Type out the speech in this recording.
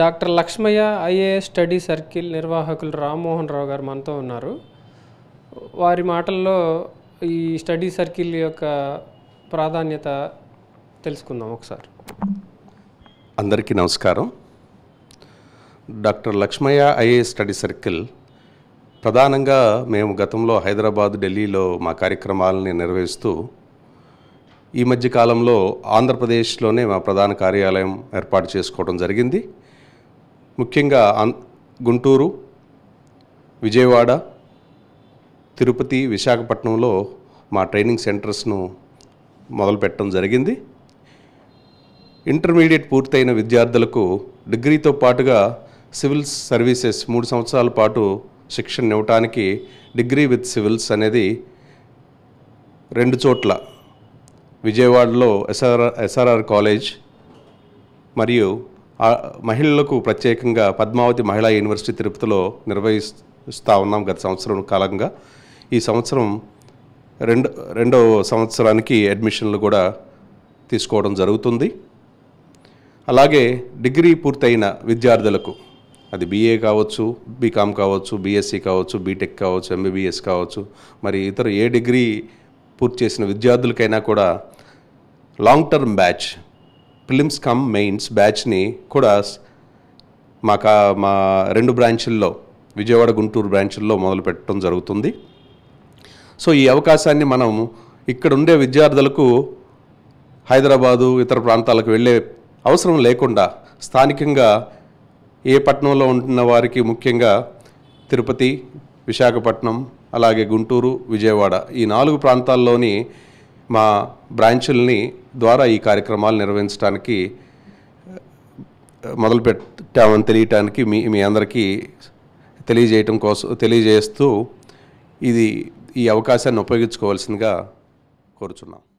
doctor Lakshmaiah IAS study circle నిర్వాహకులు రామ్మోహన్ రావు గారు మనతో ఉన్నారు వారి మాటల్లో ఈ స్టడీ సర్కిల్ యొక్క ప్రాధాన్యత తెలుసుకుందాం ఒకసారి అందరికీ నమస్కారం doctor Lakshmaiah IAS study circle ప్రధానంగా మేము గతంలో హైదరాబాద్ ఢిల్లీలో మా కార్యక్రమాలని నిర్వహిస్తూ ఈ మధ్య కాలంలో ఆంధ్రప్రదేశ్లోనే మా ప్రధాన కార్యాలయం ఏర్పాటు చేసుకోవడం జరిగింది ముఖ్యంగా గుంటూరు విజయవాడ తిరుపతి విశాఖపట్నంలో మా ట్రైనింగ్ సెంటర్స్ను మొదలుపెట్టడం జరిగింది ఇంటర్మీడియట్ పూర్తయిన విద్యార్థులకు డిగ్రీతో పాటుగా సివిల్ సర్వీసెస్ మూడు సంవత్సరాల పాటు శిక్షణ ఇవ్వటానికి డిగ్రీ విత్ సివిల్స్ అనేది రెండు చోట్ల విజయవాడలో ఎస్ఆర్ఆర్ ఎస్ఆర్ఆర్ కాలేజ్ మరియు మహిళలకు ప్రత్యేకంగా పద్మావతి మహిళా యూనివర్సిటీ తిరుపతిలో నిర్వహిస్తూ ఉన్నాం గత సంవత్సరం కాలంగా ఈ సంవత్సరం రెండు రెండవ సంవత్సరానికి అడ్మిషన్లు కూడా తీసుకోవడం జరుగుతుంది అలాగే డిగ్రీ పూర్తయిన విద్యార్థులకు అది బీఏ కావచ్చు బీకామ్ కావచ్చు బీఎస్సీ కావచ్చు బీటెక్ కావచ్చు ఎంబీబీఎస్ కావచ్చు మరి ఇతర ఏ డిగ్రీ పూర్తి చేసిన విద్యార్థులకైనా కూడా long term batch prelims cum mains బ్యాచ్ని కూడా మాకు మా రెండు బ్రాంచుల్లో విజయవాడ గుంటూరు బ్రాంచుల్లో మొదలు పెట్టడం జరుగుతుంది సో ఈ అవకాశాన్ని మనం ఇక్కడ ఉండే విద్యార్థులకు హైదరాబాదు ఇతర ప్రాంతాలకు వెళ్ళే అవసరం లేకుండా స్థానికంగా ఏ పట్టణంలో ఉంటున్న వారికి ముఖ్యంగా తిరుపతి విశాఖపట్నం అలాగే గుంటూరు విజయవాడ ఈ నాలుగు ప్రాంతాల్లోని మా బ్రాంచుల్ని ద్వారా ఈ కార్యక్రమాలు నిర్వహించడానికి మొదలు పెట్టామని తెలియటానికి మీ మీ అందరికీ తెలియజేయటం కోసం తెలియజేస్తూ ఇది ఈ అవకాశాన్ని ఉపయోగించుకోవాల్సిందిగా కోరుచున్నాం